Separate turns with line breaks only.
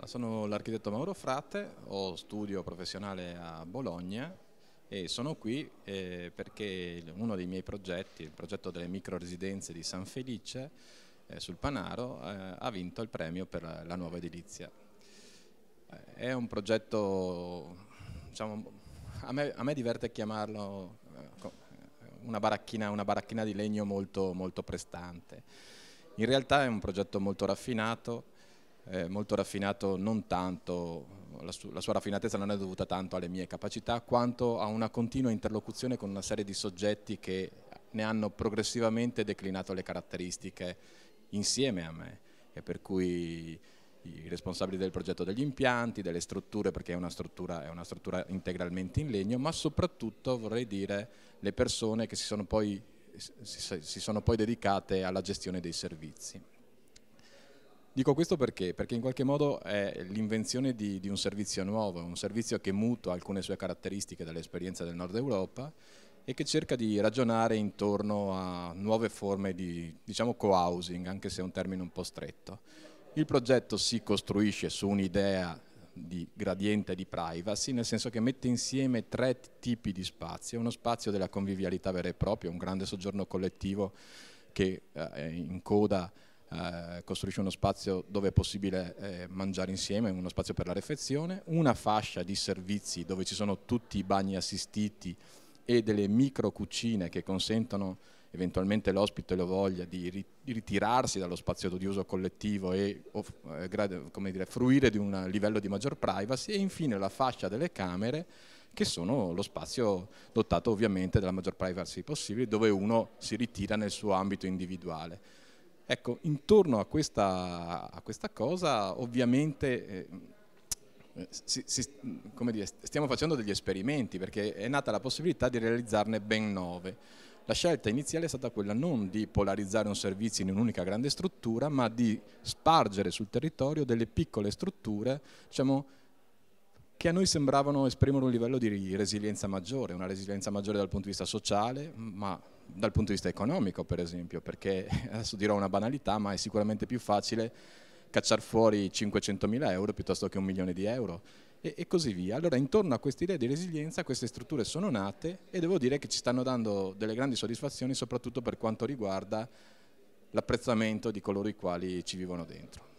Ah, sono l'architetto Mauro Frate, ho studio professionale a Bologna e sono qui eh, perché uno dei miei progetti, il progetto delle micro residenze di San Felice eh, sul Panaro, eh, ha vinto il premio per la nuova edilizia. Eh, è un progetto, diciamo, a, me, a me, diverte chiamarlo eh, eh, una baracchina, una baracchina di legno molto, molto prestante. In realtà è un progetto molto raffinato, eh, molto raffinato non tanto, la, su la, sua raffinatezza non è dovuta tanto alle mie capacità quanto a una continua interlocuzione con una serie di soggetti che ne hanno progressivamente declinato le caratteristiche insieme a me e per cui i responsabili del progetto degli impianti, delle strutture, perché è una struttura, è una struttura integralmente in legno, ma soprattutto vorrei dire le persone che si sono poi, si, si sono poi dedicate alla gestione dei servizi. Dico questo perché? Perché in qualche modo è l'invenzione di, di un servizio nuovo, un servizio che mutua alcune sue caratteristiche dall'esperienza del nord Europa e che cerca di ragionare intorno a nuove forme di diciamo, co-housing, anche se è un termine un po' stretto. Il progetto si costruisce su un'idea di gradiente di privacy, nel senso che mette insieme tre tipi di spazi, uno spazio della convivialità vera e propria, un grande soggiorno collettivo che eh, coda... Eh, costruisce uno spazio dove è possibile eh, mangiare insieme, uno spazio per la refezione, una fascia di servizi dove ci sono tutti i bagni assistiti e delle micro cucine che consentono eventualmente l'ospite lo voglia di ritirarsi dallo spazio di uso collettivo e eh, dire, fruire di un livello di maggior privacy e infine la fascia delle camere che sono lo spazio dotato ovviamente della maggior privacy possibile dove uno si ritira nel suo ambito individuale. Ecco, intorno a questa, a questa cosa ovviamente... Eh, eh si, si, dire, stiamo facendo degli esperimenti perché è nata la possibilità di realizzarne ben nove. La scelta iniziale è stata quella non di polarizzare un servizio in un'unica grande struttura, ma di spargere sul territorio delle piccole strutture diciamo, che a noi sembravano esprimere un livello di resilienza maggiore, una resilienza maggiore dal punto di vista sociale, ma dal punto di vista economico per esempio, perché adesso dirò una banalità, ma è sicuramente più facile cacciare fuori 500.000 euro piuttosto che un milione di euro e, e così via. Allora intorno a questa idea di resilienza queste strutture sono nate e devo dire che ci stanno dando delle grandi soddisfazioni soprattutto per quanto riguarda l'apprezzamento di coloro i quali ci vivono dentro.